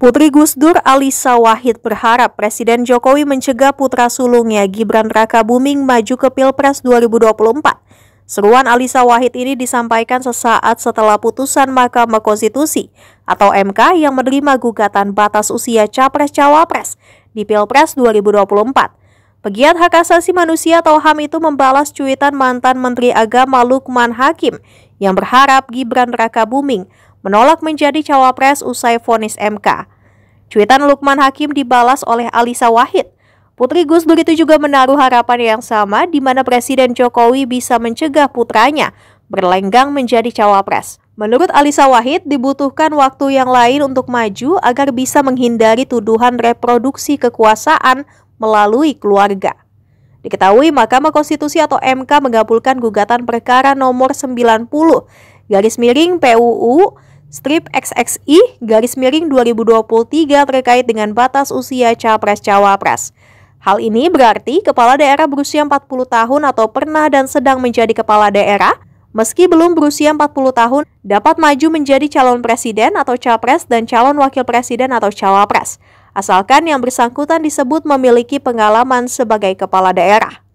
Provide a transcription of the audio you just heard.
Putri Gus Dur Alisa Wahid berharap Presiden Jokowi mencegah putra sulungnya Gibran Raka Buming maju ke Pilpres 2024. Seruan Alisa Wahid ini disampaikan sesaat setelah putusan Mahkamah Konstitusi atau MK yang menerima gugatan batas usia capres-cawapres di Pilpres 2024. Pegiat hak asasi manusia atau HAM itu membalas cuitan mantan Menteri Agama Lukman Hakim yang berharap Gibran Raka Buming menolak menjadi cawapres usai vonis MK. Cuitan Lukman Hakim dibalas oleh Alisa Wahid. Putri Gus Dur itu juga menaruh harapan yang sama di mana Presiden Jokowi bisa mencegah putranya berlenggang menjadi cawapres. Menurut Alisa Wahid, dibutuhkan waktu yang lain untuk maju agar bisa menghindari tuduhan reproduksi kekuasaan melalui keluarga. Diketahui Mahkamah Konstitusi atau MK mengabulkan gugatan perkara nomor 90 garis miring PUU strip XXI garis miring 2023 terkait dengan batas usia capres-cawapres. Hal ini berarti kepala daerah berusia 40 tahun atau pernah dan sedang menjadi kepala daerah meski belum berusia 40 tahun dapat maju menjadi calon presiden atau capres dan calon wakil presiden atau cawapres asalkan yang bersangkutan disebut memiliki pengalaman sebagai kepala daerah.